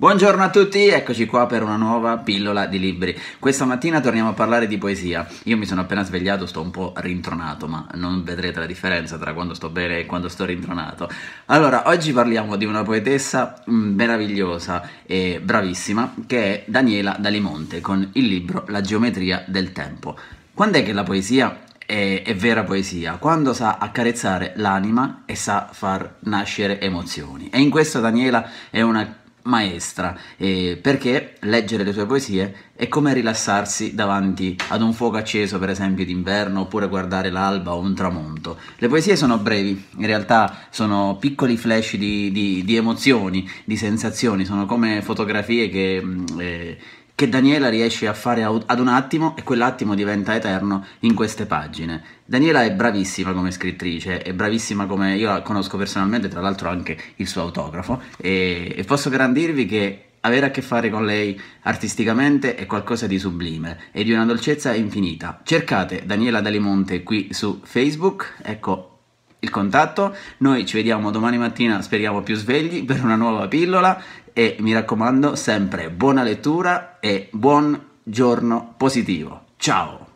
Buongiorno a tutti, eccoci qua per una nuova pillola di libri. Questa mattina torniamo a parlare di poesia. Io mi sono appena svegliato, sto un po' rintronato, ma non vedrete la differenza tra quando sto bene e quando sto rintronato. Allora, oggi parliamo di una poetessa mm, meravigliosa e bravissima che è Daniela Dalimonte con il libro La geometria del tempo. Quando è che la poesia è, è, vera poesia, quando sa accarezzare l'anima e sa far nascere emozioni. E in questo Daniela è una maestra, eh, perché leggere le sue poesie è come rilassarsi davanti ad un fuoco acceso, per esempio d'inverno, oppure guardare l'alba o un tramonto. Le poesie sono brevi, in realtà sono piccoli flash di, di, di emozioni, di sensazioni, sono come fotografie che mm, eh, che Daniela riesce a fare ad un attimo e quell'attimo diventa eterno in queste pagine. Daniela è bravissima come scrittrice, è bravissima come io la conosco personalmente, tra l'altro anche il suo autografo e, e posso garantirvi che avere a che fare con lei artisticamente è qualcosa di sublime e di una dolcezza infinita. Cercate Daniela Dalimonte qui su Facebook, ecco il contatto. Noi ci vediamo domani mattina, speriamo più svegli, per una nuova pillola e mi raccomando sempre buona lettura e buon giorno positivo. Ciao!